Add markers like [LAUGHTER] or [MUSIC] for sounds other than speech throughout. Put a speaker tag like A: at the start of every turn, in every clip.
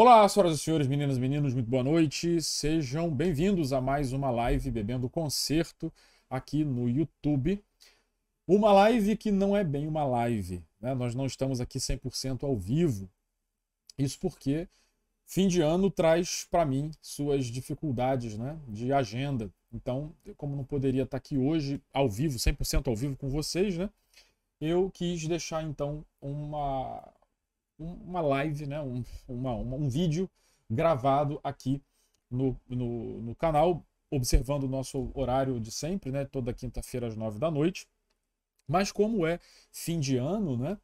A: Olá, senhoras e senhores, meninas e meninos, muito boa noite. Sejam bem-vindos a mais uma live Bebendo Concerto aqui no YouTube. Uma live que não é bem uma live, né? Nós não estamos aqui 100% ao vivo. Isso porque fim de ano traz para mim suas dificuldades, né, de agenda. Então, como não poderia estar aqui hoje ao vivo, 100% ao vivo com vocês, né? Eu quis deixar então uma uma live, né? um, uma, uma, um vídeo gravado aqui no, no, no canal, observando o nosso horário de sempre, né? toda quinta-feira às nove da noite. Mas como é fim de ano, né?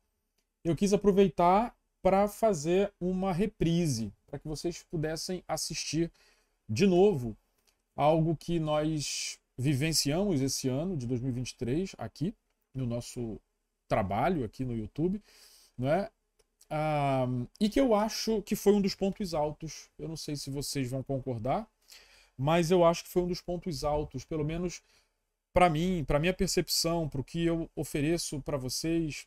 A: eu quis aproveitar para fazer uma reprise, para que vocês pudessem assistir de novo algo que nós vivenciamos esse ano de 2023 aqui no nosso trabalho aqui no YouTube, né? Ah, e que eu acho que foi um dos pontos altos. Eu não sei se vocês vão concordar, mas eu acho que foi um dos pontos altos, pelo menos para mim, para minha percepção, para o que eu ofereço para vocês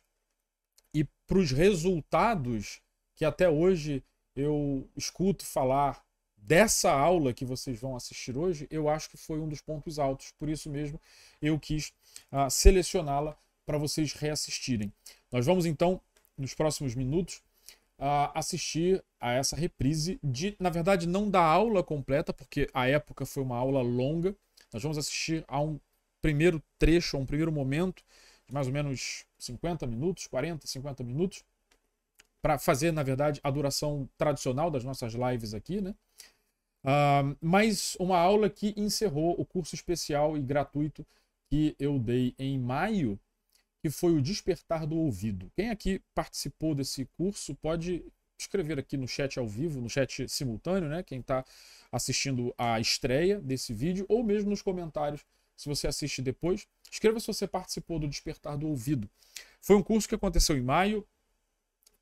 A: e para os resultados que até hoje eu escuto falar dessa aula que vocês vão assistir hoje, eu acho que foi um dos pontos altos. Por isso mesmo eu quis uh, selecioná-la para vocês reassistirem. Nós vamos então nos próximos minutos, assistir a essa reprise de, na verdade, não da aula completa, porque a época foi uma aula longa. Nós vamos assistir a um primeiro trecho, a um primeiro momento, de mais ou menos 50 minutos, 40, 50 minutos, para fazer, na verdade, a duração tradicional das nossas lives aqui, né? Uh, mas uma aula que encerrou o curso especial e gratuito que eu dei em maio que foi o despertar do ouvido. Quem aqui participou desse curso pode escrever aqui no chat ao vivo, no chat simultâneo, né? Quem está assistindo a estreia desse vídeo, ou mesmo nos comentários, se você assiste depois. Escreva se você participou do Despertar do Ouvido. Foi um curso que aconteceu em maio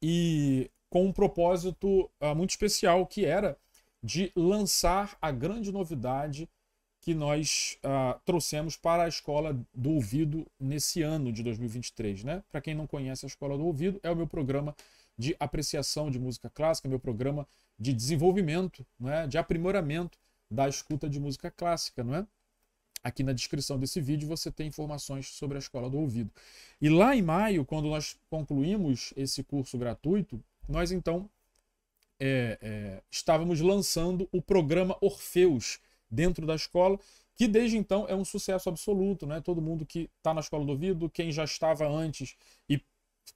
A: e com um propósito uh, muito especial, que era de lançar a grande novidade que nós ah, trouxemos para a Escola do Ouvido nesse ano de 2023. Né? Para quem não conhece a Escola do Ouvido, é o meu programa de apreciação de música clássica, meu programa de desenvolvimento, né? de aprimoramento da escuta de música clássica. Não é? Aqui na descrição desse vídeo você tem informações sobre a Escola do Ouvido. E lá em maio, quando nós concluímos esse curso gratuito, nós então é, é, estávamos lançando o programa Orfeus, dentro da escola, que desde então é um sucesso absoluto, né? Todo mundo que está na escola do ouvido, quem já estava antes e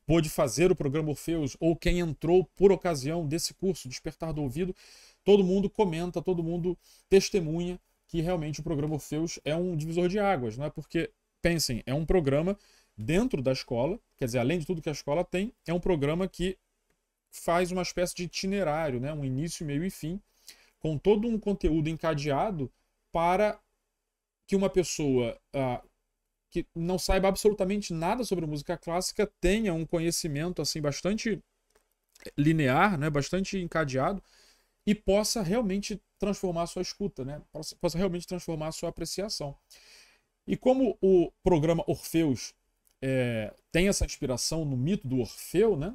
A: pôde fazer o programa Orfeus, ou quem entrou por ocasião desse curso Despertar do Ouvido, todo mundo comenta, todo mundo testemunha que realmente o programa Orfeus é um divisor de águas, não é? Porque, pensem, é um programa dentro da escola, quer dizer, além de tudo que a escola tem, é um programa que faz uma espécie de itinerário, né? um início, meio e fim, com todo um conteúdo encadeado para que uma pessoa ah, que não saiba absolutamente nada sobre música clássica tenha um conhecimento assim bastante linear, né, bastante encadeado e possa realmente transformar a sua escuta, né? Possa, possa realmente transformar a sua apreciação. E como o programa Orfeus é, tem essa inspiração no mito do Orfeu, né?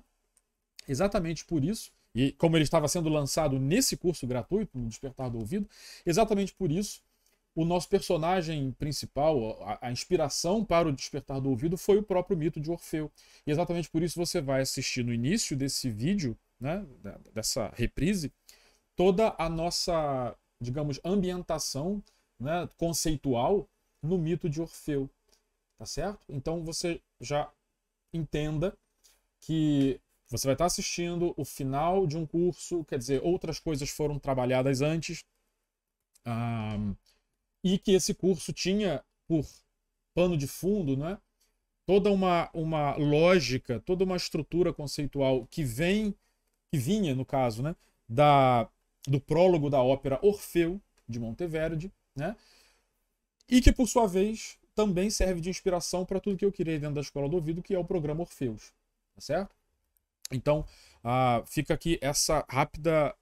A: Exatamente por isso, e como ele estava sendo lançado nesse curso gratuito, no Despertar do Ouvido, exatamente por isso, o nosso personagem principal, a, a inspiração para o Despertar do Ouvido foi o próprio mito de Orfeu. E exatamente por isso você vai assistir no início desse vídeo, né, dessa reprise, toda a nossa, digamos, ambientação né, conceitual no mito de Orfeu, tá certo? Então você já entenda que você vai estar assistindo o final de um curso, quer dizer, outras coisas foram trabalhadas antes, um, e que esse curso tinha por pano de fundo, né? Toda uma, uma lógica, toda uma estrutura conceitual que vem, que vinha, no caso, né? Da, do prólogo da ópera Orfeu, de Monteverdi, né? E que, por sua vez, também serve de inspiração para tudo que eu criei dentro da Escola do Ouvido, que é o programa Orfeus, tá certo? Então, ah, fica aqui essa rápida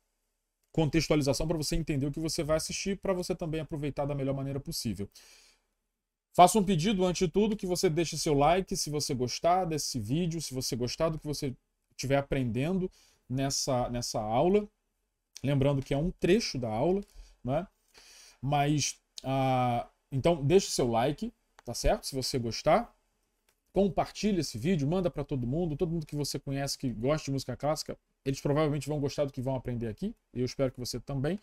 A: contextualização para você entender o que você vai assistir, para você também aproveitar da melhor maneira possível. Faço um pedido, antes de tudo, que você deixe seu like se você gostar desse vídeo, se você gostar do que você estiver aprendendo nessa, nessa aula. Lembrando que é um trecho da aula, né? Mas, ah, então, deixe seu like, tá certo? Se você gostar compartilha esse vídeo, manda para todo mundo, todo mundo que você conhece que gosta de música clássica, eles provavelmente vão gostar do que vão aprender aqui. Eu espero que você também,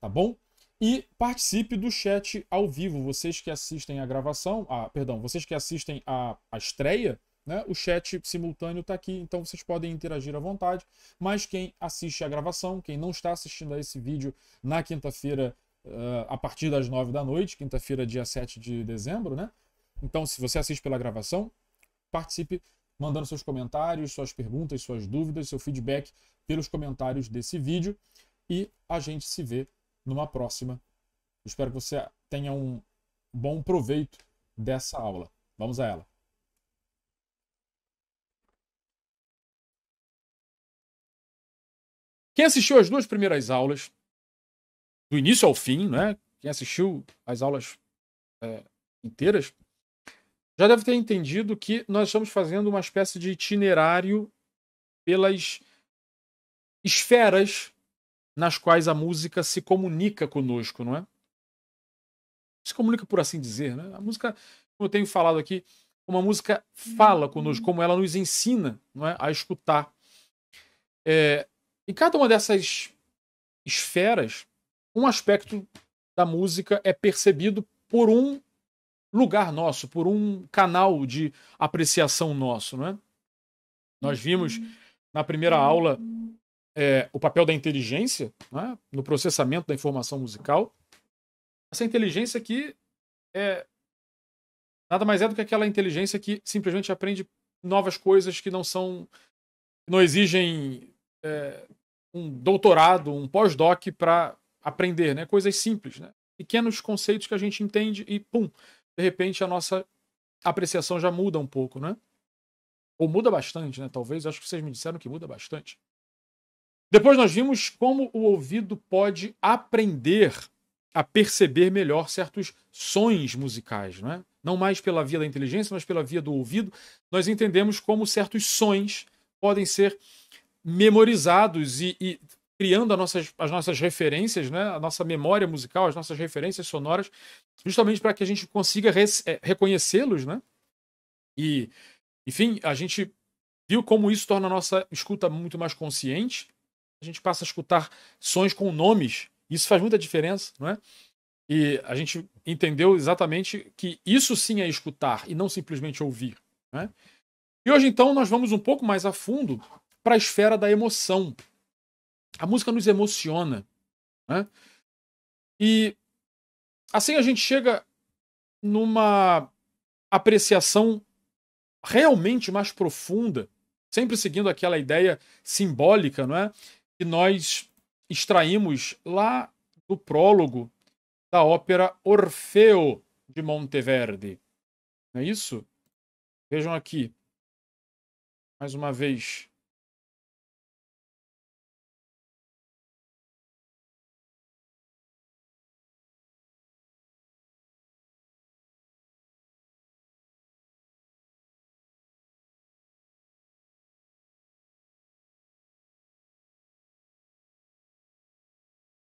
A: tá bom? E participe do chat ao vivo. Vocês que assistem a gravação, a, perdão, vocês que assistem a, a estreia, né? O chat simultâneo está aqui, então vocês podem interagir à vontade. Mas quem assiste a gravação, quem não está assistindo a esse vídeo na quinta-feira, uh, a partir das nove da noite, quinta-feira, dia 7 de dezembro, né? Então, se você assiste pela gravação, participe mandando seus comentários, suas perguntas, suas dúvidas, seu feedback pelos comentários desse vídeo. E a gente se vê numa próxima. Espero que você tenha um bom proveito
B: dessa aula. Vamos a ela. Quem assistiu às duas primeiras aulas, do início ao fim, né? Quem assistiu as aulas é,
A: inteiras, já deve ter entendido que nós estamos fazendo uma espécie de itinerário pelas esferas nas quais a música se comunica conosco, não é? Se comunica por assim dizer, né? A música, como eu tenho falado aqui, uma música fala conosco, como ela nos ensina, não é, a escutar. É, em cada uma dessas esferas, um aspecto da música é percebido por um lugar nosso, por um canal de apreciação nosso, não é? Nós vimos uhum. na primeira aula é, o papel da inteligência né, no processamento da informação musical. Essa inteligência aqui é nada mais é do que aquela inteligência que simplesmente aprende novas coisas que não são, não exigem é, um doutorado, um pós-doc para aprender, né? Coisas simples, né? Pequenos conceitos que a gente entende e pum, de repente a nossa apreciação já muda um pouco, né? Ou muda bastante, né? Talvez, acho que vocês me disseram que muda bastante. Depois nós vimos como o ouvido pode aprender a perceber melhor certos sons musicais, né? Não mais pela via da inteligência, mas pela via do ouvido, nós entendemos como certos sons podem ser memorizados e, e criando nossas, as nossas referências, né? a nossa memória musical, as nossas referências sonoras, justamente para que a gente consiga é, reconhecê-los. Né? E, enfim, a gente viu como isso torna a nossa escuta muito mais consciente. A gente passa a escutar sons com nomes. Isso faz muita diferença, não é? E a gente entendeu exatamente que isso sim é escutar e não simplesmente ouvir. Né? E hoje, então, nós vamos um pouco mais a fundo para a esfera da emoção, a música nos emociona. Né? E assim a gente chega numa apreciação realmente mais profunda, sempre seguindo aquela ideia simbólica, não é? Que nós extraímos lá do prólogo da ópera Orfeu de Monteverde.
B: Não é isso? Vejam aqui. Mais uma vez.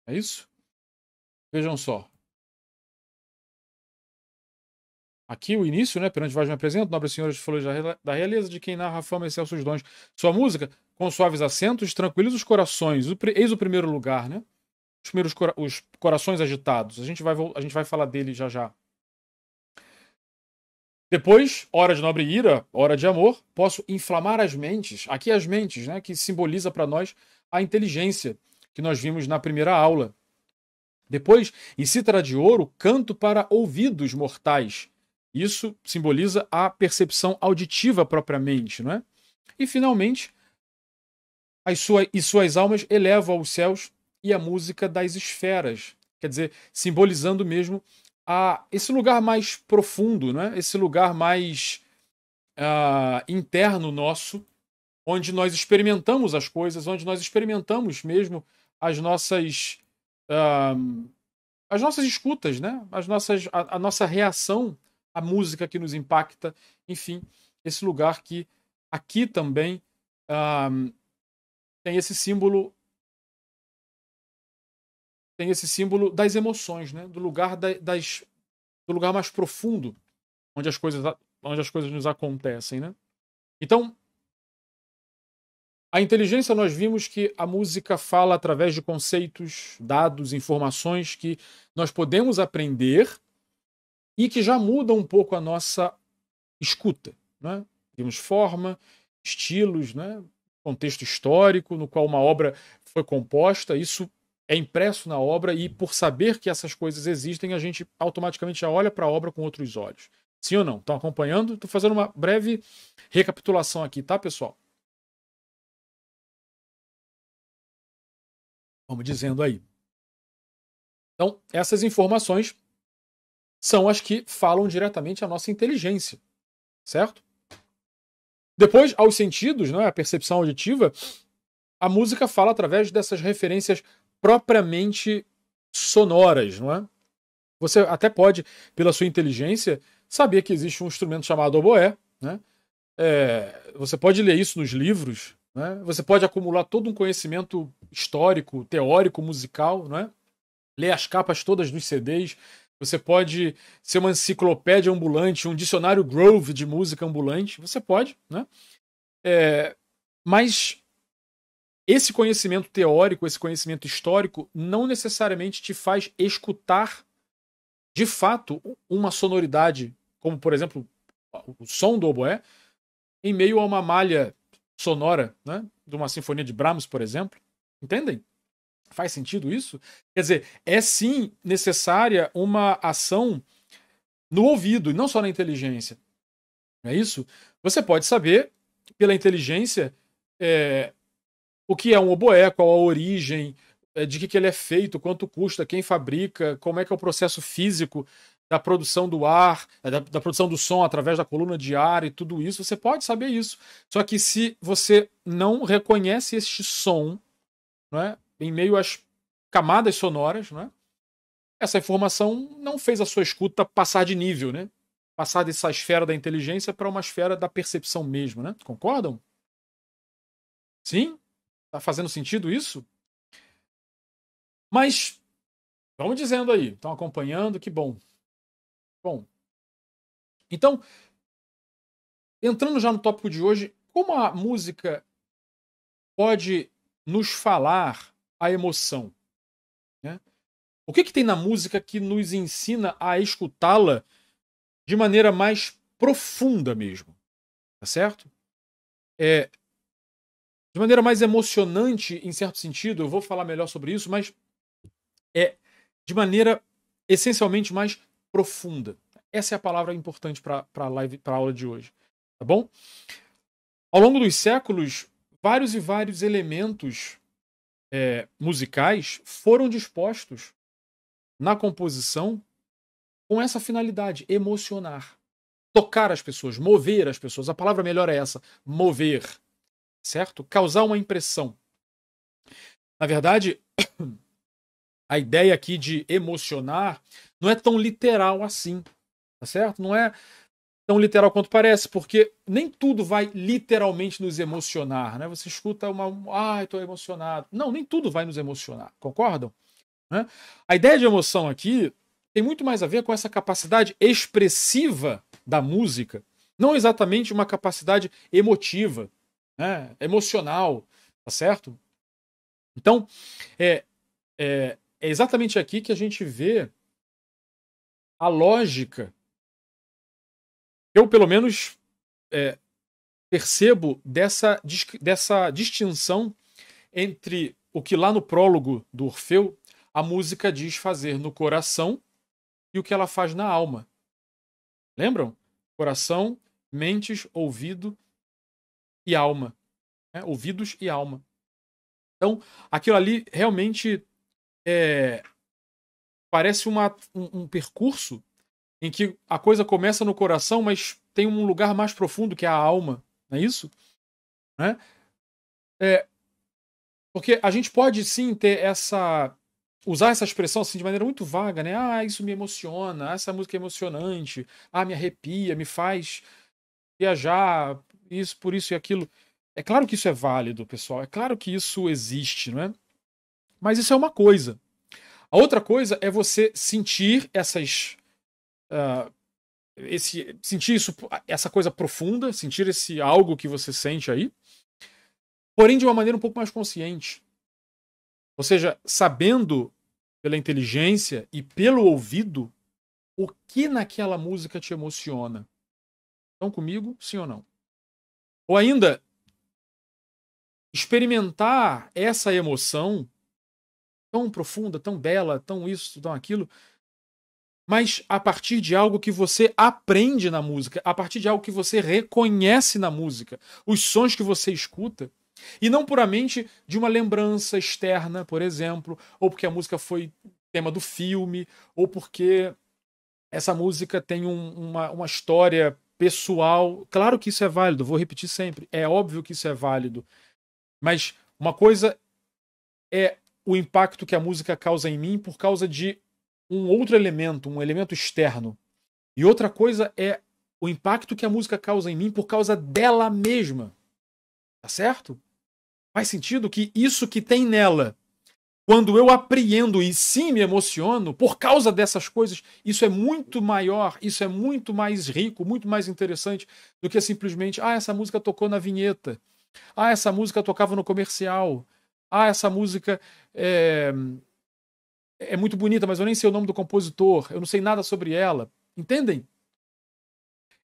B: É isso? Vejam só. Aqui o início, né? Perante Vaz me apresenta, nobre senhores, flores da realeza, de quem narra a fama e excelsos dons.
A: Sua música, com suaves acentos, tranquilos os corações. Eis o primeiro lugar, né? Os primeiros cora os corações agitados. A gente, vai, a gente vai falar dele já já. Depois, hora de nobre ira, hora de amor, posso inflamar as mentes. Aqui as mentes, né? Que simboliza para nós a inteligência que nós vimos na primeira aula. Depois, em cítara de ouro, canto para ouvidos mortais. Isso simboliza a percepção auditiva propriamente, não é? E finalmente, as suas, e suas almas elevam aos céus e a música das esferas, quer dizer, simbolizando mesmo a esse lugar mais profundo, né? Esse lugar mais uh, interno nosso, onde nós experimentamos as coisas, onde nós experimentamos mesmo as nossas uh, as nossas escutas, né? As nossas a, a, nossa reação à música que nos impacta, enfim, esse lugar que aqui também
B: uh, tem esse símbolo tem esse símbolo das emoções, né? Do lugar da, das do lugar mais profundo
A: onde as coisas onde as coisas nos acontecem, né? Então a inteligência, nós vimos que a música fala através de conceitos, dados, informações que nós podemos aprender e que já mudam um pouco a nossa escuta. Né? Temos forma, estilos, né? contexto histórico no qual uma obra foi composta, isso é impresso na obra e por saber que essas coisas existem, a gente automaticamente já olha para a obra com outros olhos.
B: Sim ou não? Estão acompanhando? Estou fazendo uma breve recapitulação aqui, tá, pessoal? dizendo aí. Então, essas informações são as que falam diretamente
A: à nossa inteligência, certo? Depois, aos sentidos, né, a percepção auditiva, a música fala através dessas referências propriamente sonoras, não é? Você até pode, pela sua inteligência, saber que existe um instrumento chamado oboé, né? É, você pode ler isso nos livros, né? Você pode acumular todo um conhecimento histórico, teórico, musical, é? ler as capas todas dos CDs. Você pode ser uma enciclopédia ambulante, um dicionário Grove de música ambulante. Você pode, né? É, mas esse conhecimento teórico, esse conhecimento histórico, não necessariamente te faz escutar de fato uma sonoridade, como por exemplo o som do oboé, em meio a uma malha sonora, né? De uma sinfonia de Brahms, por exemplo. Entendem? Faz sentido isso? Quer dizer, é sim necessária uma ação no ouvido e não só na inteligência. Não é isso? Você pode saber pela inteligência é, o que é um oboé, qual a origem, é, de que, que ele é feito, quanto custa, quem fabrica, como é que é o processo físico da produção do ar, eh, da, da, produção do som através da coluna de ar e tudo isso, você pode saber isso. Só que se você não reconhece este som, né, em meio às camadas sonoras, né, essa informação não fez a sua escuta passar de nível, né? Passar dessa esfera da inteligência para uma esfera da percepção mesmo, né? Concordam?
B: Sim? está fazendo sentido isso? Mas vamos dizendo aí, estão acompanhando, que bom. Bom, então, entrando já no tópico de hoje, como a música
A: pode nos falar a emoção? Né? O que, que tem na música que nos ensina a escutá-la de maneira mais profunda mesmo? Tá certo? É, de maneira mais emocionante, em certo sentido, eu vou falar melhor sobre isso, mas é de maneira essencialmente mais profunda. Essa é a palavra importante para a live, para a aula de hoje, tá bom? Ao longo dos séculos, vários e vários elementos é, musicais foram dispostos na composição com essa finalidade, emocionar, tocar as pessoas, mover as pessoas. A palavra melhor é essa, mover, certo? Causar uma impressão. Na verdade, [COUGHS] a ideia aqui de emocionar não é tão literal assim, tá certo? Não é tão literal quanto parece, porque nem tudo vai literalmente nos emocionar, né? Você escuta uma, ah, estou emocionado. Não, nem tudo vai nos emocionar, concordam? Né? A ideia de emoção aqui tem muito mais a ver com essa capacidade expressiva da música, não exatamente uma capacidade emotiva, né? emocional, tá certo? Então, é, é, é
B: exatamente aqui que a gente vê a lógica eu pelo menos é, percebo dessa,
A: dessa distinção entre o que lá no prólogo do Orfeu a música diz fazer no coração e o que ela faz na alma. Lembram? Coração, mentes, ouvido e alma. Né? Ouvidos e alma. Então, aquilo ali realmente é, parece uma, um, um percurso em que a coisa começa no coração, mas tem um lugar mais profundo que é a alma, não é isso? Né? É, porque a gente pode sim ter essa. usar essa expressão assim, de maneira muito vaga, né? Ah, isso me emociona, ah, essa música é emocionante, ah, me arrepia, me faz viajar, isso, por isso e aquilo. É claro que isso é válido, pessoal, é claro que isso existe, não é? Mas isso é uma coisa. A outra coisa é você sentir essas. Uh, esse, sentir isso, essa coisa profunda, sentir esse algo que você sente aí, porém de uma maneira um pouco mais consciente. Ou seja, sabendo pela inteligência e pelo ouvido o que naquela música te
B: emociona. Estão comigo, sim ou não? Ou ainda, experimentar essa emoção tão profunda, tão
A: bela, tão isso, tão aquilo, mas a partir de algo que você aprende na música, a partir de algo que você reconhece na música, os sons que você escuta, e não puramente de uma lembrança externa, por exemplo, ou porque a música foi tema do filme, ou porque essa música tem um, uma, uma história pessoal. Claro que isso é válido, vou repetir sempre, é óbvio que isso é válido. Mas uma coisa é o impacto que a música causa em mim por causa de um outro elemento, um elemento externo. E outra coisa é o impacto que a música causa em mim por causa dela mesma. Tá certo? Faz sentido que isso que tem nela, quando eu apreendo e sim me emociono por causa dessas coisas, isso é muito maior, isso é muito mais rico, muito mais interessante do que simplesmente, ah, essa música tocou na vinheta. Ah, essa música tocava no comercial. Ah, essa música é, é muito bonita, mas eu nem sei o nome do compositor, eu não sei nada sobre ela. Entendem?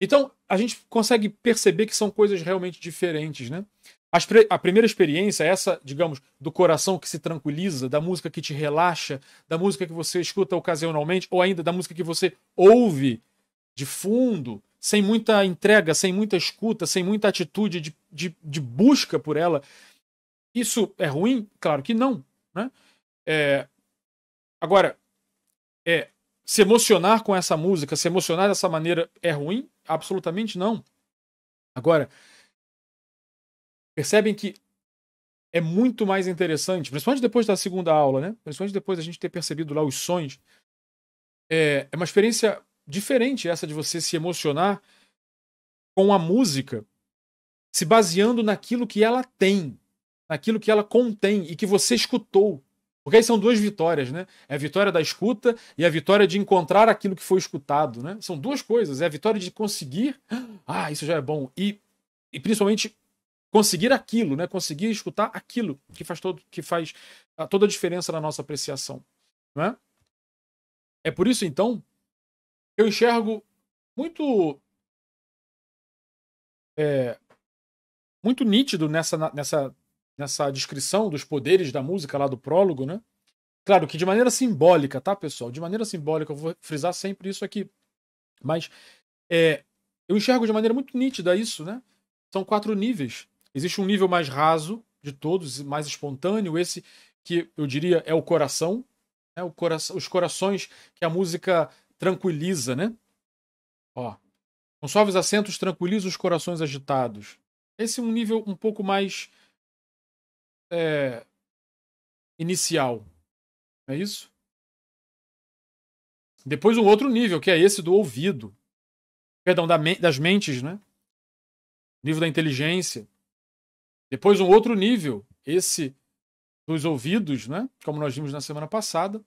A: Então, a gente consegue perceber que são coisas realmente diferentes, né? a primeira experiência, é essa, digamos, do coração que se tranquiliza, da música que te relaxa, da música que você escuta ocasionalmente, ou ainda da música que você ouve de fundo, sem muita entrega, sem muita escuta, sem muita atitude de, de, de busca por ela, isso é ruim? Claro que não. Né? É... Agora, é... se emocionar com essa música, se emocionar dessa maneira é ruim? Absolutamente não. Agora, percebem que é muito mais interessante, principalmente depois da segunda aula, né? principalmente depois da gente ter percebido lá os sonhos, é, é uma experiência diferente essa de você se emocionar com a música, se baseando naquilo que ela tem, naquilo que ela contém e que você escutou. Porque aí são duas vitórias, né? É a vitória da escuta e a vitória de encontrar aquilo que foi escutado, né? São duas coisas. É a vitória de conseguir, ah, isso já é bom, e, e principalmente conseguir aquilo, né? Conseguir escutar aquilo que faz, todo, que faz ah, toda a diferença na nossa apreciação,
B: né? É por isso, então, eu enxergo muito é, muito nítido nessa,
A: nessa nessa descrição dos poderes da música lá do prólogo, né? Claro que de maneira simbólica, tá, pessoal? De maneira simbólica, eu vou frisar sempre isso aqui. Mas é, eu enxergo de maneira muito nítida isso, né? São quatro níveis. Existe um nível mais raso de todos, mais espontâneo, esse que eu diria é o coração, né? o cora os corações que a música tranquiliza, né? Ó, com suaves acentos tranquiliza os corações agitados. Esse é um nível um pouco mais
B: é, inicial. É isso? Depois um outro nível, que é esse do ouvido. Perdão, da das mentes, né? Nível da inteligência. Depois
A: um outro nível, esse dos ouvidos, né? Como nós vimos na semana passada.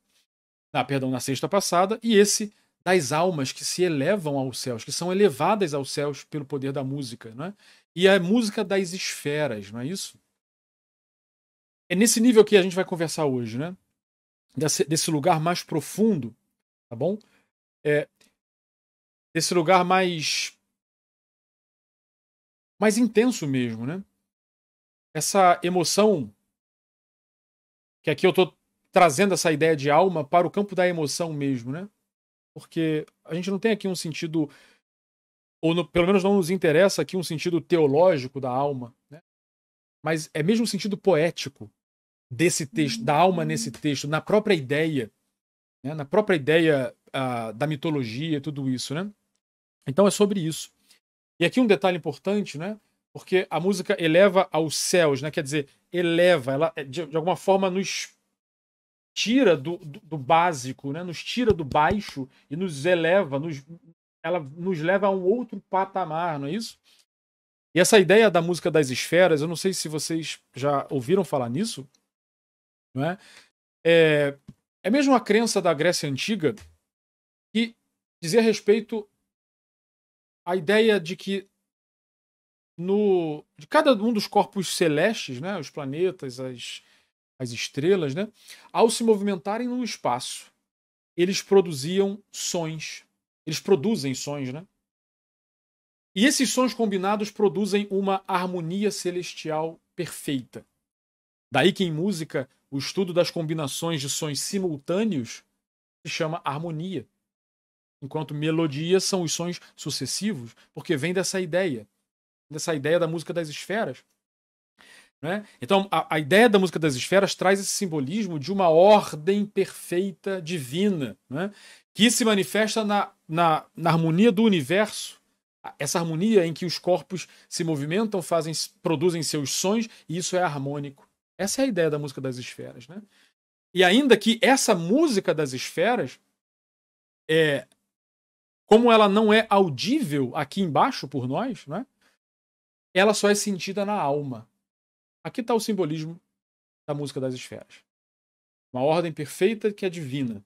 A: Ah, perdão, na sexta passada. E esse das almas que se elevam aos céus, que são elevadas aos céus pelo poder da música, né? E a música das esferas, não é isso?
B: É nesse nível que a gente vai conversar hoje, né? Desse, desse lugar mais profundo, tá bom? É, desse lugar mais. mais intenso mesmo, né? Essa emoção. Que aqui eu tô trazendo essa ideia de
A: alma para o campo da emoção mesmo, né? Porque a gente não tem aqui um sentido, ou no, pelo menos não nos interessa aqui um sentido teológico da alma, né? mas é mesmo um sentido poético desse texto, da alma nesse hum. texto, na própria ideia, né? na própria ideia uh, da mitologia e tudo isso, né? Então é sobre isso. E aqui um detalhe importante, né? Porque a música eleva aos céus, né? Quer dizer, eleva, ela é, de, de alguma forma nos tira do, do, do, básico, né? Nos tira do baixo e nos eleva, nos, ela nos leva a um outro patamar, não é isso? E essa ideia da música das esferas, eu não sei se vocês já ouviram falar nisso, não é? É, é mesmo a crença da Grécia Antiga que dizia respeito à ideia de que no, de cada um dos corpos celestes, né, os planetas, as, as estrelas, né, ao se movimentarem no espaço, eles produziam sons. Eles produzem sons, né? E esses sons combinados produzem uma harmonia celestial perfeita. Daí que em música o estudo das combinações de sons simultâneos se chama harmonia, enquanto melodia são os sons sucessivos, porque vem dessa ideia, dessa ideia da música das esferas. Né? Então, a, a, ideia da música das esferas traz esse simbolismo de uma ordem perfeita divina, né? que se manifesta na, na, na harmonia do universo, essa harmonia em que os corpos se movimentam, fazem, produzem seus sons, e isso é harmônico. Essa é a ideia da música das esferas, né? E ainda que essa música das esferas é como ela não é audível aqui embaixo por nós, né? Ela só é sentida na alma. Aqui está o simbolismo da música das esferas. Uma ordem perfeita que é divina,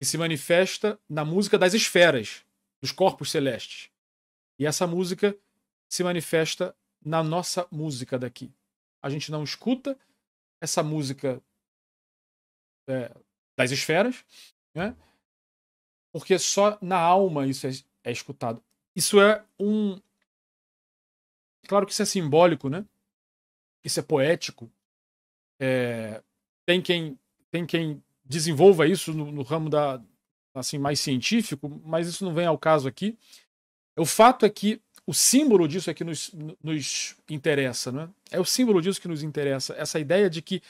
A: que se manifesta na música das esferas, dos corpos celestes. E essa música se manifesta na nossa música daqui a gente não escuta essa música é, das esferas, né? Porque só na alma isso é, é escutado. Isso é um. Claro que isso é simbólico, né? Isso é poético. É... Tem, quem, tem quem desenvolva isso no, no ramo da, assim mais científico, mas isso não vem ao caso aqui. O fato é que o símbolo disso é que nos, nos interessa, não né? É o símbolo disso que nos interessa. Essa ideia de que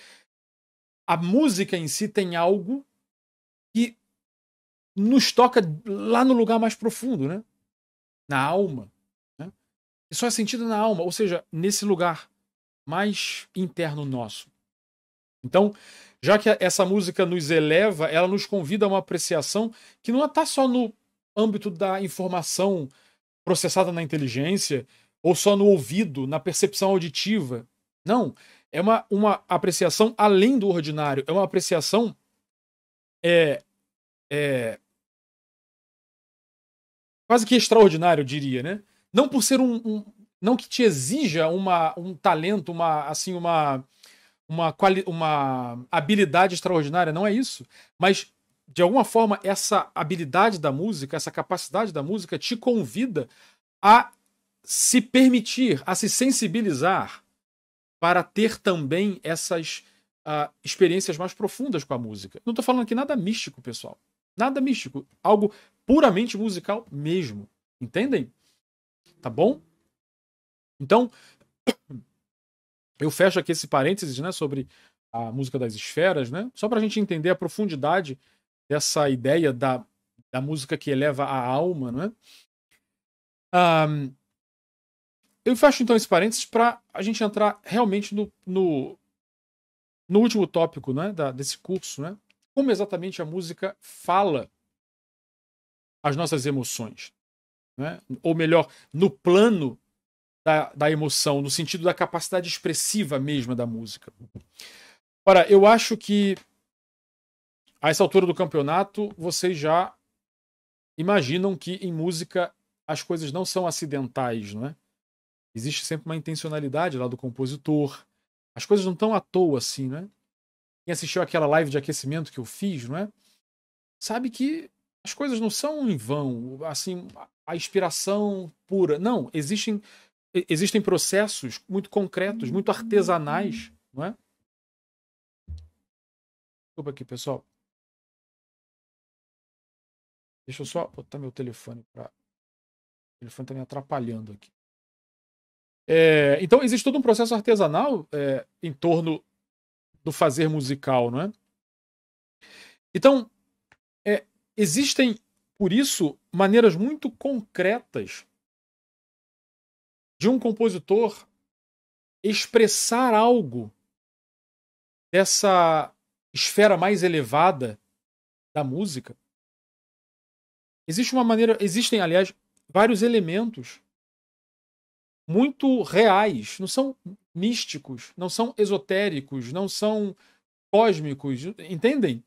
A: a música em si tem algo que nos toca lá no lugar mais profundo, né? Na alma. Né? E só é sentido na alma, ou seja, nesse lugar mais interno nosso. Então, já que essa música nos eleva, ela nos convida a uma apreciação que não está só no âmbito da informação processada na inteligência ou só no ouvido, na percepção auditiva.
B: Não. É uma, uma apreciação além do ordinário. É uma apreciação é, é, quase que
A: extraordinário, eu diria, né? Não por ser um, um, não que te exija uma, um talento, uma assim uma uma, quali, uma habilidade extraordinária, não é isso, mas de alguma forma, essa habilidade da música, essa capacidade da música te convida a se permitir, a se sensibilizar para ter também essas uh, experiências mais profundas com a música. Não estou falando aqui nada místico, pessoal. Nada místico. Algo puramente musical mesmo. Entendem? Tá bom? Então, eu fecho aqui esse parênteses né, sobre a música das esferas, né? Só para a gente entender a profundidade dessa ideia da, da música que eleva a alma, não é? Um, eu fecho então esse parênteses para a gente entrar realmente no, no, no último tópico né, da, desse curso, né? Como exatamente a música fala as nossas emoções, né? Ou melhor, no plano da, da emoção, no sentido da capacidade expressiva mesma da música. Ora, eu acho que a essa altura do campeonato, vocês já imaginam que em música as coisas não são acidentais, não é? Existe sempre uma intencionalidade lá do compositor. As coisas não estão à toa assim, não é? Quem assistiu aquela live de aquecimento que eu fiz, não é? Sabe que as coisas não são em vão, assim, a inspiração pura. Não, existem existem processos muito concretos, muito artesanais,
B: não é? Desculpa aqui, pessoal. Deixa eu só botar meu telefone para. O telefone está me atrapalhando aqui. É, então, existe todo um processo artesanal
A: é, em torno do fazer musical, não é? Então, é, existem, por isso, maneiras muito concretas
B: de um compositor expressar algo dessa esfera mais elevada da música Existe uma maneira, existem, aliás, vários elementos muito reais, não são místicos,
A: não são esotéricos, não são cósmicos, entendem?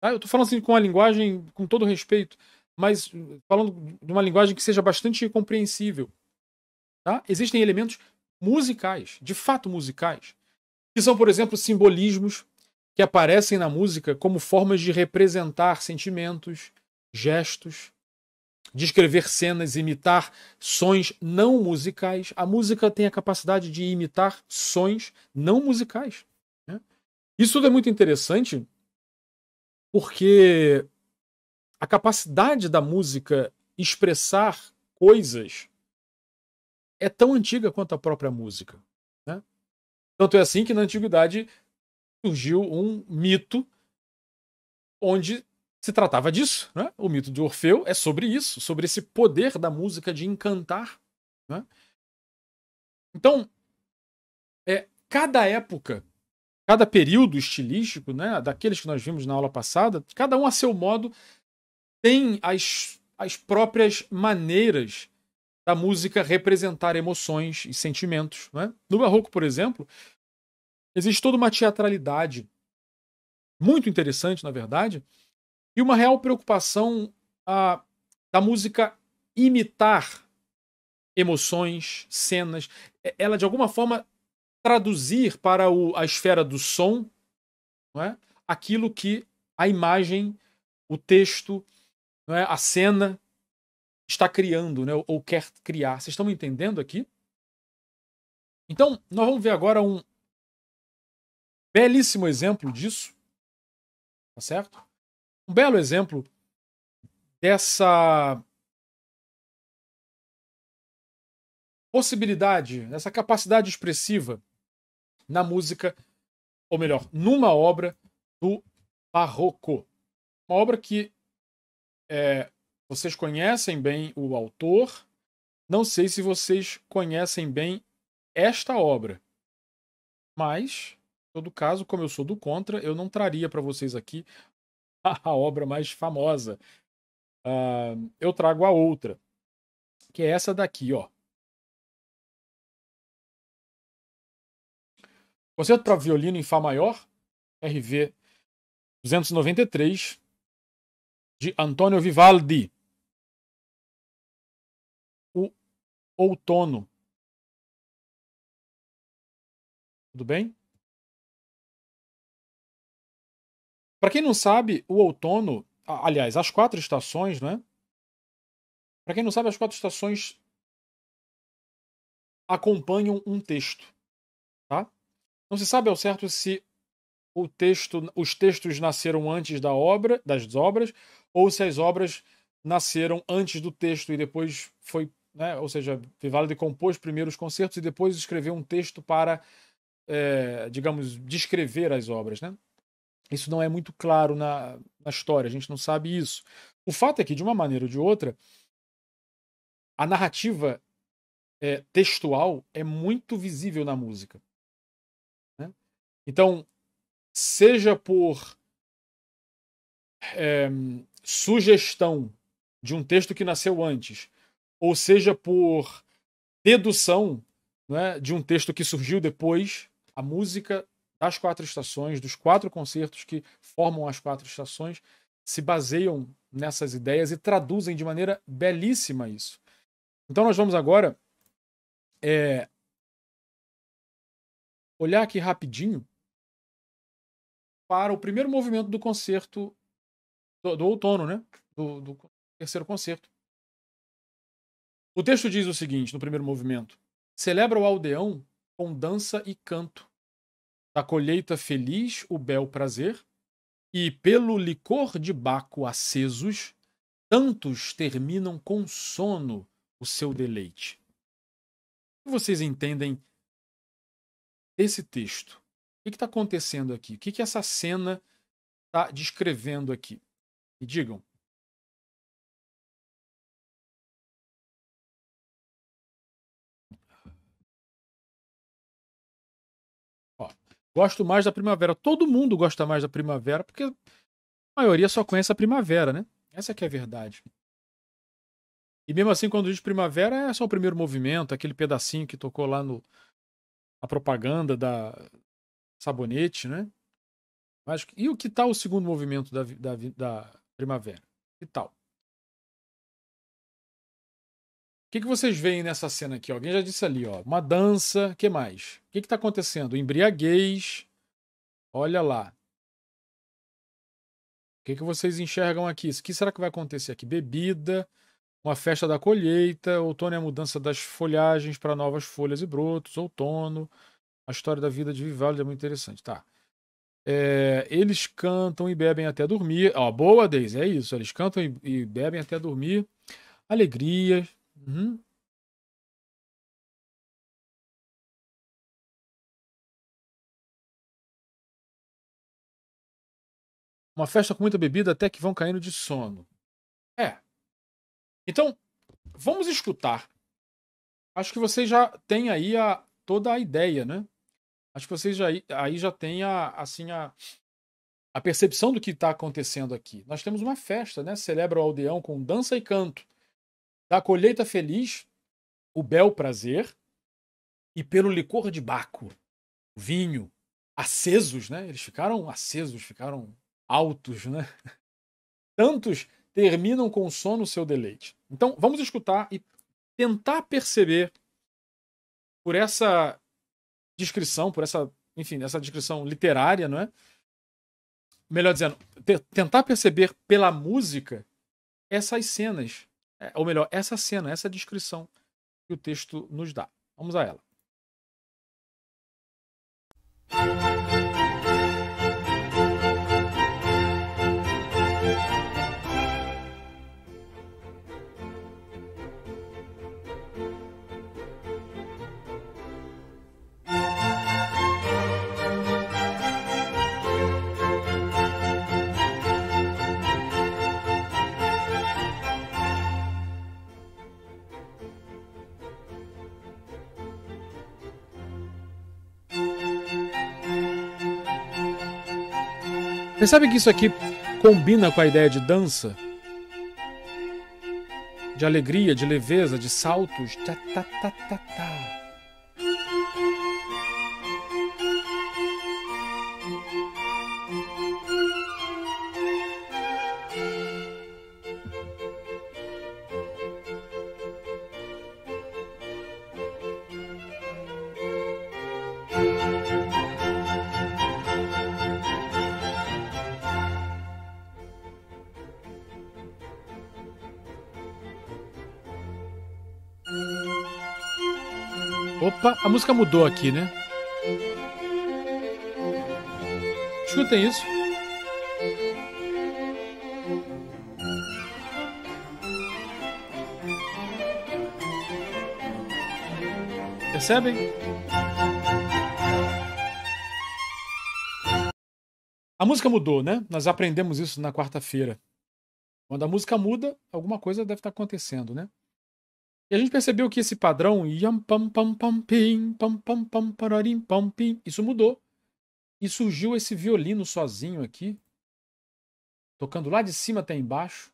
A: Ah, eu estou falando assim com a linguagem, com todo respeito, mas uh, falando de uma linguagem que seja bastante compreensível. Tá? Existem elementos musicais, de fato musicais, que são, por exemplo, simbolismos que aparecem na música como formas de representar sentimentos, gestos, descrever cenas, imitar sons não musicais. A música tem a capacidade de imitar sons não musicais. Né? Isso tudo é muito interessante porque a capacidade da música expressar coisas é tão antiga quanto a própria música. Né? Tanto é assim que na antiguidade surgiu um mito onde se tratava disso. Né? O mito de Orfeu é sobre isso, sobre esse poder da música de encantar. Né? Então, é, cada época, cada período estilístico, né, daqueles que nós vimos na aula passada, cada um a seu modo tem as, as próprias maneiras da música representar emoções e sentimentos. Né? No Barroco, por exemplo, existe toda uma teatralidade muito interessante, na verdade, e uma real preocupação a da música imitar emoções, cenas, ela de alguma forma traduzir para o, a esfera do som é? aquilo que a imagem, o texto, é? a cena está criando né?
B: ou quer criar. Vocês estão me entendendo aqui? Então, nós vamos ver agora um belíssimo exemplo disso, tá certo? um belo exemplo dessa possibilidade, dessa capacidade expressiva
A: na música, ou melhor, numa obra do barroco. Uma obra que é, vocês conhecem bem o autor, não sei se vocês conhecem bem esta obra, mas, em todo caso, como eu sou do contra, eu não traria para vocês aqui [LAUGHS]
B: a obra mais famosa. Uh, eu trago a outra, que é essa daqui, ó. Concerto é para violino em Fá maior, RV 293, de Antônio Vivaldi. O Outono. Tudo bem? Para quem não sabe, o outono, aliás, as quatro estações, né? Para quem não sabe, as quatro estações acompanham um texto, tá?
A: Não se sabe ao certo se o texto, os textos nasceram antes da obra, das obras, ou se as obras nasceram antes do texto e depois foi, né? Ou seja, Vivaldi compôs primeiro os concertos e depois escreveu um texto para, é, digamos, descrever as obras, né? Isso não é muito claro na, na história, a gente não sabe isso. O fato é que, de uma maneira ou de outra, a
B: narrativa é, textual é muito visível na música. Né? Então, seja por
A: é, sugestão de um texto que nasceu antes, ou seja por dedução né, de um texto que surgiu depois, a música das quatro estações, dos quatro concertos que formam as quatro estações, se baseiam nessas ideias e traduzem de maneira belíssima isso.
B: Então nós vamos agora é, olhar aqui rapidinho para o primeiro movimento do concerto do, do outono, né? Do, do terceiro concerto.
A: O texto diz o seguinte no primeiro movimento: celebra o aldeão com dança e canto da colheita feliz o bel prazer, e pelo licor de Baco acesos, tantos terminam com sono o seu deleite. O que vocês entendem esse
B: texto? O que está acontecendo aqui? O que, que essa cena está descrevendo aqui? Me digam. Gosto mais da primavera. Todo mundo gosta mais da primavera, porque a maioria
A: só conhece a primavera, né? Essa que é a verdade. E mesmo assim, quando diz primavera, é só o primeiro movimento, aquele pedacinho que tocou lá no a propaganda da
B: sabonete, né? Mas, e o que tal o segundo movimento da, da, da primavera? Que tal?
A: que, que vocês veem nessa cena aqui? Alguém já disse ali, ó. Uma dança, o que mais? O que está acontecendo? Embriaguez. Olha lá. O que, que vocês enxergam aqui? O que será que vai acontecer aqui? Bebida, uma festa da colheita, outono é a mudança das folhagens para novas folhas e brotos, outono. A história da vida de Vivaldi é muito interessante, tá? É, eles cantam e bebem até dormir. Ó,
B: boa, Deise, é isso. Eles cantam e, e bebem até dormir. Alegria, Uhum. Uma festa com muita bebida até que vão caindo de sono. É. Então, vamos escutar.
A: Acho que vocês já têm aí a, toda a ideia, né? Acho que vocês já, aí já têm a, assim, a, a percepção do que está acontecendo aqui. Nós temos uma festa, né? Celebra o aldeão com dança e canto da tá? colheita feliz, o bel prazer, e pelo licor de Baco, vinho, acesos, né? Eles ficaram acesos, ficaram altos, né? [LAUGHS] Tantos terminam com sono seu deleite. Então, vamos escutar e tentar perceber por essa descrição, por essa, enfim, essa descrição literária, não é? Melhor dizendo, tentar perceber pela música essas cenas é, ou melhor, essa cena, essa descrição que o texto nos dá. Vamos a ela. Percebe que isso aqui combina com a ideia de dança? De alegria, de leveza, de saltos. Tá, tá, tá, tá, tá. Opa, a música mudou aqui, né? Escutem isso. Percebem? A música mudou, né? Nós aprendemos isso na quarta-feira. Quando a música muda, alguma coisa deve estar acontecendo, né? E a gente percebeu que esse padrão, pam, pam, pam, pam, pam, pam, pararim, pam, isso mudou. E surgiu esse violino sozinho aqui, tocando lá de cima até embaixo.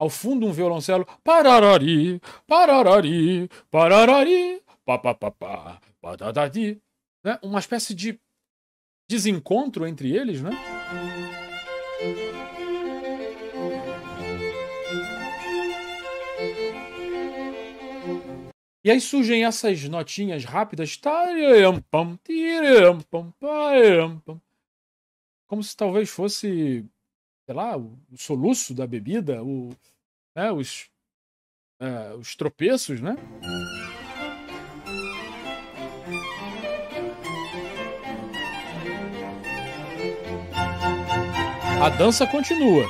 A: Ao fundo, um violoncelo. Pararari, pararari, pararari, papapá, patadadi. Né? Uma espécie de desencontro entre eles, né? E aí surgem essas notinhas rápidas. Como se talvez fosse, sei lá, o soluço da bebida, o, né, os, é, os tropeços, né? A dança continua.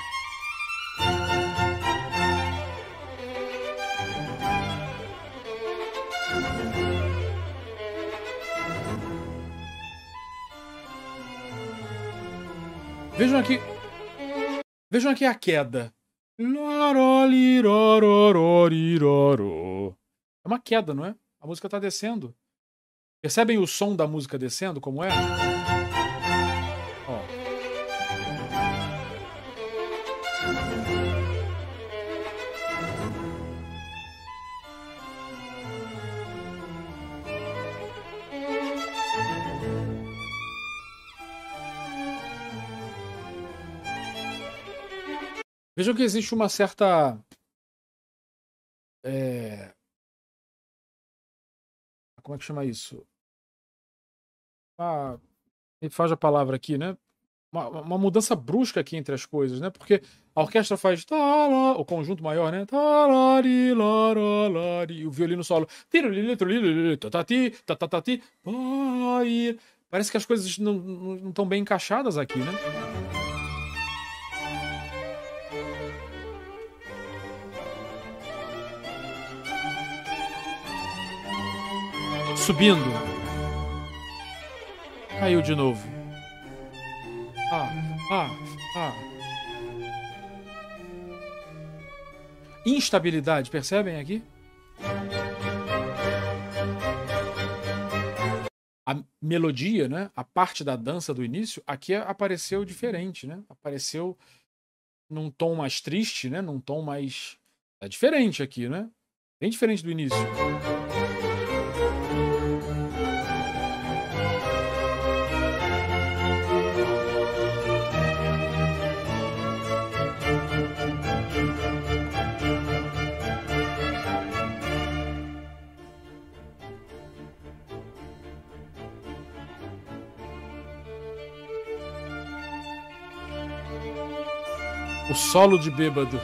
A: Vejam aqui. Vejam aqui a queda. É uma queda, não é? A música está descendo. Percebem o som da música descendo, como é?
B: Vejam que existe uma certa. É, como é que chama isso? Ah, ele faz a palavra aqui,
A: né? Uma, uma, mudança brusca aqui entre as coisas, né? Porque a orquestra faz tá, o conjunto maior, né? Tá, e o violino solo. Parece que as coisas não estão bem encaixadas aqui, né? subindo. Caiu de novo. Ah, ah, ah. Instabilidade, percebem aqui? a melodia, né? A parte da dança do início, aqui apareceu diferente, né? Apareceu num tom mais triste, né? Num tom mais é diferente aqui, né? Bem diferente do início. solo de bêbado.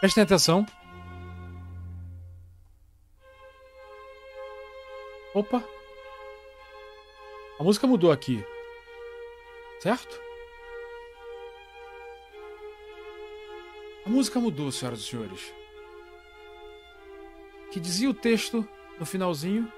A: Prestem atenção. Opa. A música mudou aqui. Certo? A música mudou, senhoras e senhores. Que dizia o texto no finalzinho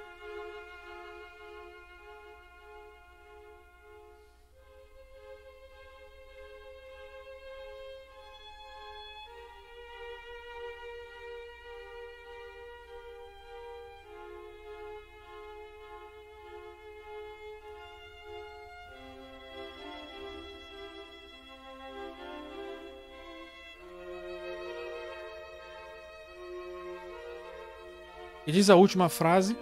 A: diz a última frase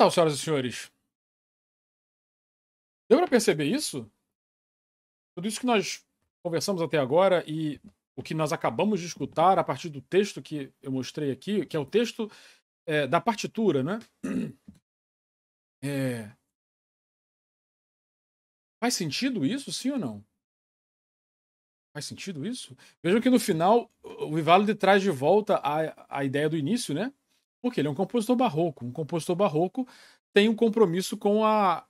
B: tal, senhoras e senhores? Deu para perceber isso?
A: Tudo isso que nós conversamos até agora e o que nós acabamos de escutar a partir do texto que eu mostrei aqui, que é o texto é, da partitura, né? [CLEARS THROAT]
B: É... Faz sentido isso, sim ou não? Faz sentido isso? Vejam que no final o Vivaldi traz de volta
A: a, a ideia do início, né? Porque ele é um compositor barroco. Um compositor barroco tem um compromisso com a.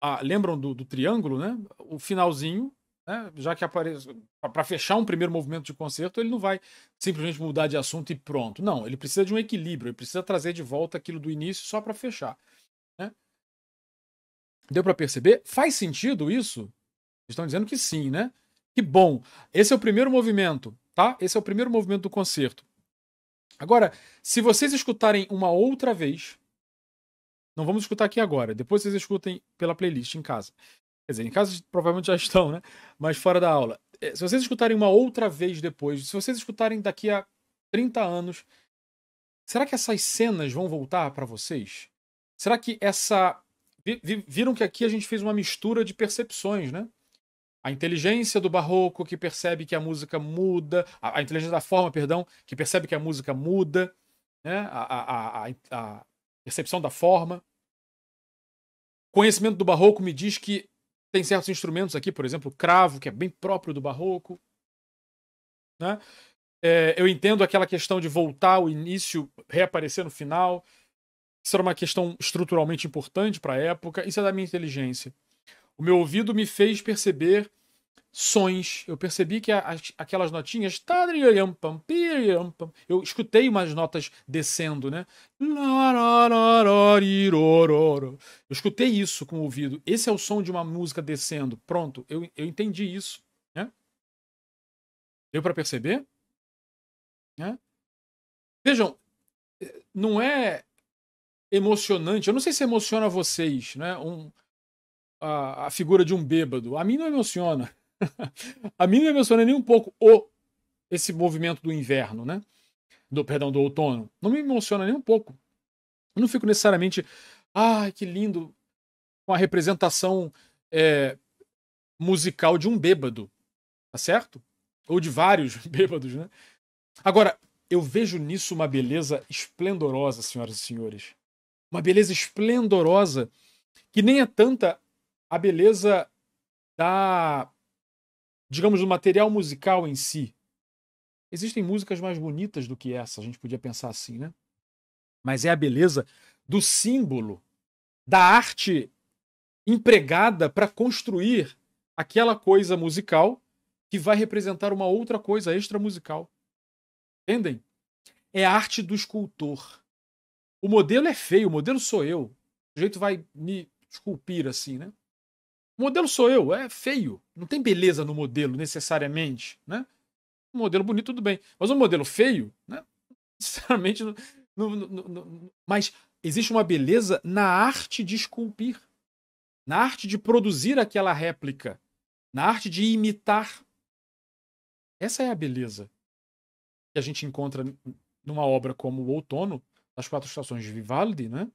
A: a lembram do, do triângulo, né? O finalzinho, né? já que aparece. Para fechar um primeiro movimento de concerto, ele não vai simplesmente mudar de assunto e pronto. Não, ele precisa de um equilíbrio, ele precisa trazer de volta aquilo do início só para fechar. Né? Deu para perceber? Faz sentido isso? Estão dizendo que sim, né? Que bom. Esse é o primeiro movimento, tá? Esse é o primeiro movimento do concerto. Agora, se vocês escutarem uma outra vez, não vamos escutar aqui agora, depois vocês escutem pela playlist em casa. Quer dizer, em casa [LAUGHS] provavelmente já estão, né? Mas fora da aula. É, se vocês escutarem uma outra vez depois, se vocês escutarem daqui a 30 anos, será que essas cenas vão voltar para vocês? Será que essa. Viram que aqui a gente fez uma mistura de percepções, né? a inteligência do barroco que percebe que a música muda, a, a inteligência da forma, perdão, que percebe que a música muda, né? a, a, a percepção da forma. Conhecimento do barroco me diz que tem certos instrumentos aqui, por exemplo, o cravo, que é bem próprio do barroco. Né? É, eu entendo aquela questão de voltar o início, reaparecer no final. Isso era uma questão estruturalmente importante para a época. Isso é da minha inteligência. O meu ouvido me fez perceber sons. Eu percebi que aquelas notinhas. Eu escutei umas notas descendo, né? Eu escutei isso com o ouvido. Esse é o som de uma música descendo. Pronto, eu, eu entendi
B: isso. Né? Deu para perceber? Né? Vejam, eh, não é emocionante. Eu não sei se emociona
A: vocês, né? Um, a, a figura de um bêbado. A mim não emociona. [LAUGHS] a mim não emociona nem um pouco o esse movimento do inverno, né? Do perdão, do outono. Não me emociona nem um pouco. Eu não fico necessariamente, ah, que lindo, com a representação é, musical de um bêbado, tá certo? Ou de vários [LAUGHS] bêbados, né? Agora, eu vejo nisso uma beleza esplendorosa, senhoras e senhores. Uma beleza esplendorosa que nem é tanta a beleza da, digamos, do material musical em si. Existem músicas mais bonitas do que essa, a gente podia pensar assim, né? Mas é a beleza do símbolo, da arte empregada para construir aquela coisa musical que vai representar uma outra coisa extra musical. Entendem? É a arte do escultor. O modelo é feio, o modelo sou eu. O jeito vai me esculpir assim, né? O modelo sou eu, é feio. Não tem beleza no modelo, necessariamente. Né? Um modelo bonito, tudo bem. Mas um modelo feio, né? [LAUGHS] Não, mas existe uma beleza na arte de esculpir, na arte de produzir aquela réplica, na arte de imitar. Essa é a beleza que a gente encontra numa obra como O Outono, das Quatro Estações de Vivaldi, né?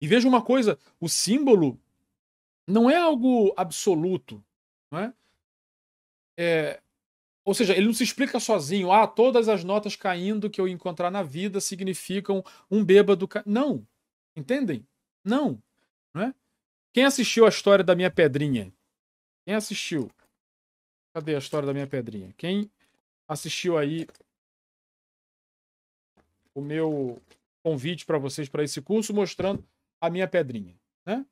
A: E veja uma coisa, o símbolo não é algo absoluto, não é? é? ou seja, ele não se explica sozinho. Ah, todas as notas caindo que eu encontrar na vida significam um bêbado. Ca... Não, entendem? Não, não é? Quem assistiu a história da minha pedrinha? Quem assistiu? Cadê a história da minha pedrinha? Quem assistiu aí o meu convite para vocês para esse curso mostrando a minha pedrinha, né?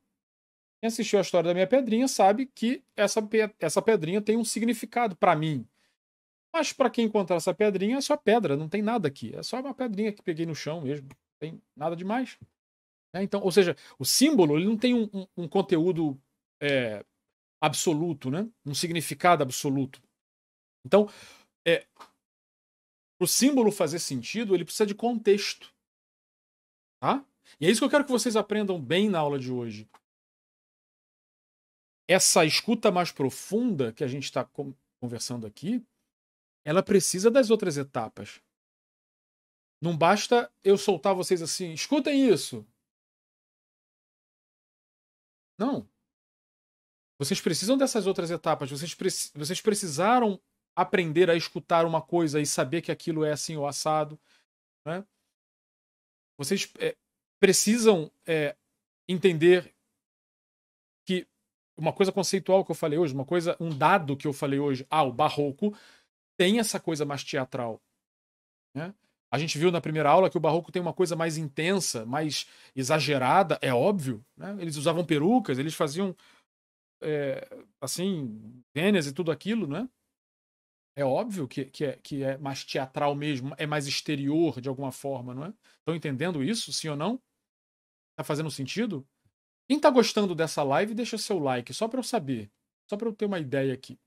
A: Quem assistiu a história da minha pedrinha sabe que essa, essa pedrinha tem um significado para mim. Mas para quem encontrar essa pedrinha é só pedra, não tem nada aqui. É só uma pedrinha que peguei no chão mesmo. Não tem nada demais. É, então, ou seja, o símbolo ele não tem um, um, um conteúdo é, absoluto, né? um significado absoluto. Então, é, para o símbolo fazer sentido, ele precisa de contexto. Tá? E é isso que eu quero que vocês aprendam bem na aula de hoje essa escuta mais profunda que a gente está conversando aqui, ela precisa das outras etapas.
B: Não basta eu soltar vocês assim, escutem isso. Não. Vocês precisam dessas outras etapas. Vocês, pre
A: vocês precisaram aprender a escutar uma coisa e saber que aquilo é assim ou assado. Né? Vocês é, precisam é, entender uma coisa conceitual que eu falei hoje, uma coisa, um dado que eu falei hoje, ah, o barroco tem essa coisa mais teatral. Né? A gente viu na primeira aula que o barroco tem uma coisa mais intensa, mais exagerada, é óbvio. Né? Eles usavam perucas, eles faziam é, assim, vênias e tudo aquilo, né? É óbvio que, que, é, que é mais teatral mesmo, é mais exterior de alguma forma, não é? Estão entendendo isso, sim ou não? Tá fazendo sentido? Quem tá gostando dessa live, deixa seu like, só para eu saber, só para eu ter uma ideia aqui.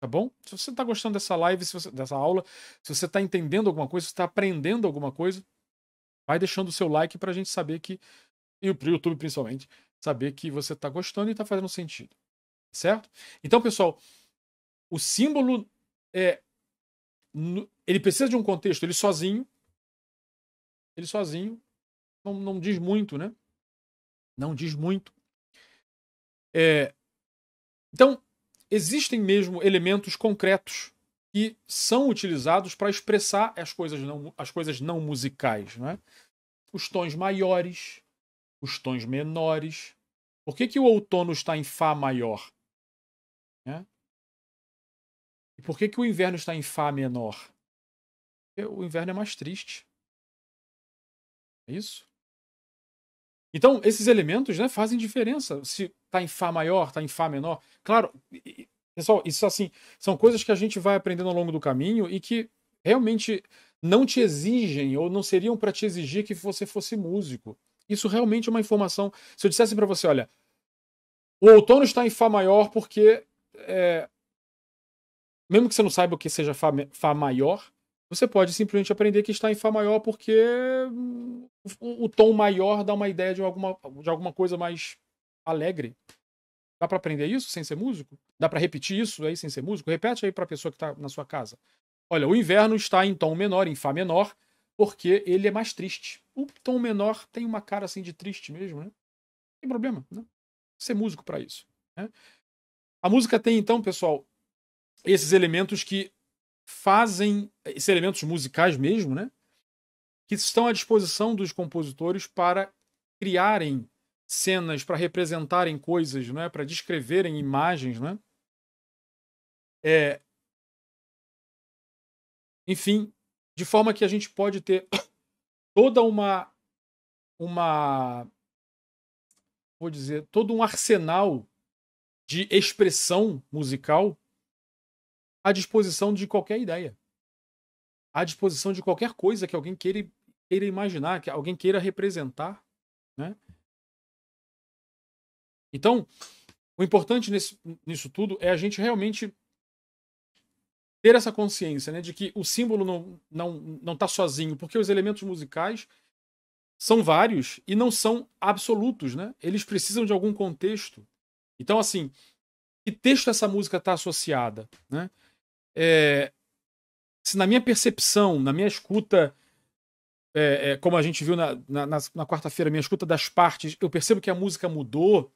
A: Tá bom? Se você tá gostando dessa live, se você, dessa aula, se você tá entendendo alguma coisa, se está aprendendo alguma coisa, vai deixando o seu like pra gente saber que e o YouTube principalmente, saber que você tá gostando e tá fazendo sentido. Certo? Então, pessoal, o símbolo é ele precisa de um contexto, ele sozinho
B: ele sozinho não, não diz muito, né? Não diz muito. É... Então, existem mesmo
A: elementos concretos que são utilizados para expressar as coisas não, as coisas não musicais. Né? Os tons maiores, os tons menores. Por que, que o outono está em Fá maior? Né?
B: E por que, que o inverno está em Fá menor? Porque o inverno é mais triste. É isso? Então, esses elementos né,
A: fazem diferença. Se está em Fá maior, está em Fá menor. Claro, pessoal, isso assim, são coisas que a gente vai aprendendo ao longo do caminho e que realmente não te exigem ou não seriam para te exigir que você fosse músico. Isso realmente é uma informação. Se eu dissesse para você, olha, o outono está em Fá maior porque. É, mesmo que você não saiba o que seja Fá, Fá maior, você pode simplesmente aprender que está em Fá maior porque o, tom maior dá uma ideia de alguma, de alguma coisa mais alegre. Dá para aprender isso sem ser músico? Dá para repetir isso aí sem ser músico? Repete aí para a pessoa que está na sua casa. Olha, o inverno está em tom menor, em fá menor, porque ele é mais triste. O tom menor tem uma cara assim de triste mesmo, né? Não tem problema, né? Ser músico para isso. Né? A música tem então, pessoal, esses elementos que fazem esses elementos musicais mesmo, né? que estão à disposição dos compositores para criarem cenas, para representarem coisas, é? para descreverem imagens. Né?
B: É... Enfim, de forma que a gente pode ter [COUGHS] toda uma. uma
A: vou dizer, todo um arsenal de expressão musical à disposição de qualquer ideia. À disposição de qualquer coisa que alguém queira queira imaginar, que alguém queira representar, né? Então, o importante nesse, nisso tudo é a gente realmente ter essa consciência né, de que o símbolo não está não, não tá sozinho, porque os elementos musicais são vários e não são absolutos, né? Eles precisam de algum contexto. Então, assim, que texto essa música está associada, né? É, se na minha percepção, na minha escuta é, é, como a gente viu na, na, na, na quarta-feira, minha escuta das partes, eu percebo que a música mudou,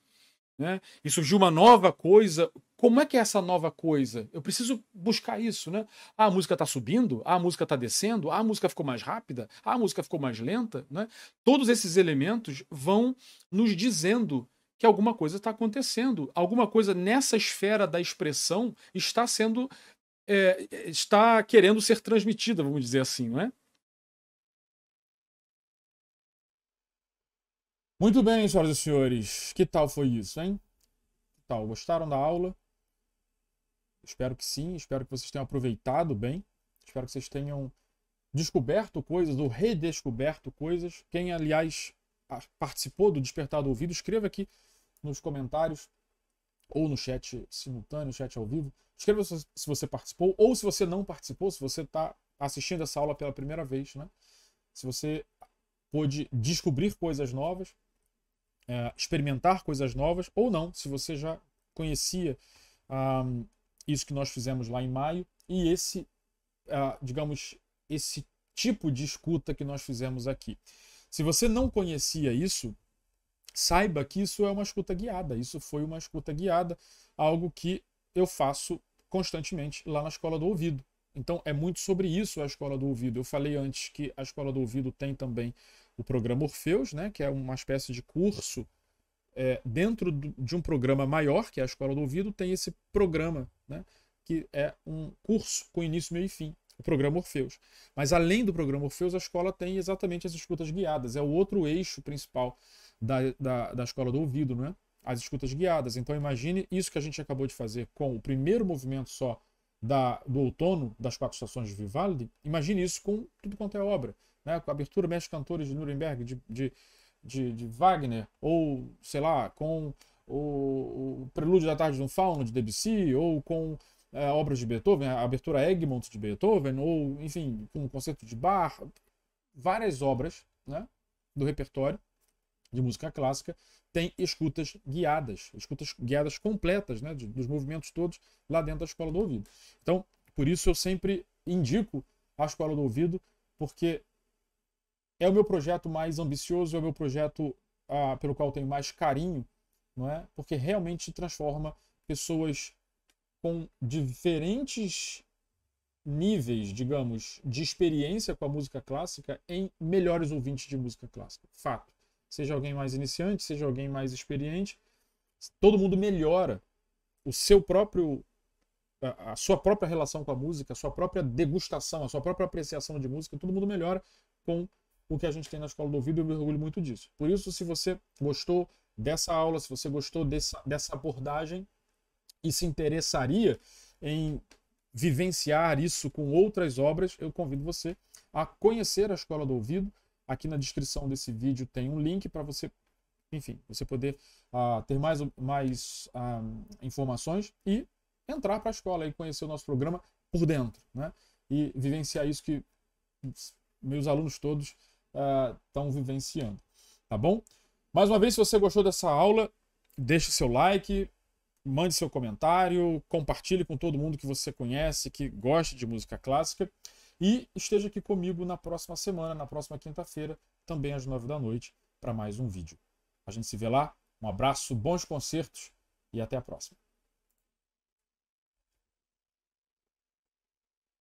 A: né? E surgiu uma nova coisa. Como é que é essa nova coisa? Eu preciso buscar isso, né? Ah, a música está subindo, ah, a música está descendo, ah, a música ficou mais rápida, ah, a música ficou mais lenta, né? Todos esses elementos vão nos dizendo que alguma coisa está acontecendo, alguma coisa nessa esfera da expressão está sendo é, é está querendo ser transmitida, vamos dizer assim, não é? Muito bem, senhoras e senhores. Que tal foi isso, hein? Que tal? Gostaram da aula? Espero que sim. Espero que vocês tenham aproveitado bem. Espero que vocês tenham descoberto coisas ou redescoberto coisas. Quem, aliás, participou do Despertar do Ouvido, escreva aqui nos comentários ou no chat simultâneo, chat ao vivo. Escreva se você participou ou se você não participou, se você está assistindo essa aula pela primeira vez, né? Se você pôde descobrir coisas novas é, experimentar coisas novas, ou não, se você já conhecia isso que nós fizemos lá em maio, e esse, ah, digamos, esse tipo de escuta que nós fizemos aqui. Se você não conhecia isso, saiba que isso é uma escuta guiada. Isso foi uma escuta guiada, algo que eu faço constantemente lá na escola do ouvido. Então é muito sobre isso a escola do ouvido. Eu falei antes que a escola do ouvido tem também o programa Orfeus, né, que é uma espécie de curso é, dentro do, de um programa maior, que é a Escola do Ouvido, tem esse programa, né, que é um curso com início, meio e fim, o programa Orfeus. Mas além do programa Orfeus, a escola tem exatamente as escutas guiadas, é o outro eixo principal da, da, da Escola do Ouvido, né, as escutas guiadas. Então imagine isso que a gente acabou de fazer com o primeiro movimento só da, do outono das quatro estações de Vivaldi, imagine isso com tudo quanto é obra né, com a abertura Mestre Cantores de Nuremberg, de, de, de, de, Wagner, ou, sei lá, com o, o Prelúdio da Tarde de um Fauno, de Debussy, ou com é, obras de Beethoven, a abertura Egmont de Beethoven, ou, enfim, com o concerto de Bach, várias obras né, do repertório de música clássica tem escutas guiadas, escutas guiadas completas né, de, dos movimentos todos lá dentro da escola do ouvido. Então, por isso eu sempre indico a escola do ouvido, porque é o meu projeto mais ambicioso, é o meu projeto ah, pelo qual tenho mais carinho, não é? Porque realmente transforma pessoas com diferentes níveis, digamos, de experiência com a música clássica em melhores ouvintes de música clássica. Fato. Seja alguém mais iniciante, seja alguém mais experiente, todo mundo melhora o seu próprio a sua própria relação com a música, a sua própria degustação, a sua própria apreciação de música, todo mundo melhora com o que a gente tem na Escola do Ouvido, eu me orgulho muito disso. Por isso, se você gostou dessa aula, se você gostou dessa, dessa abordagem e se interessaria em vivenciar isso com outras obras, eu convido você a conhecer a Escola do Ouvido. Aqui na descrição desse vídeo tem um link para você, enfim, você poder uh, ter mais, mais uh, informações e entrar para a escola e conhecer o nosso programa por dentro, né? E vivenciar isso que meus alunos todos estão uh, vivenciando, tá bom? Mais uma vez, se você gostou dessa aula, deixe seu like, mande seu comentário, compartilhe com todo mundo que você conhece, que gosta de música clássica e esteja aqui comigo na próxima semana, na próxima quinta-feira, também às nove da noite, para mais um vídeo. A gente se vê lá, um
B: abraço, bons concertos e até a próxima.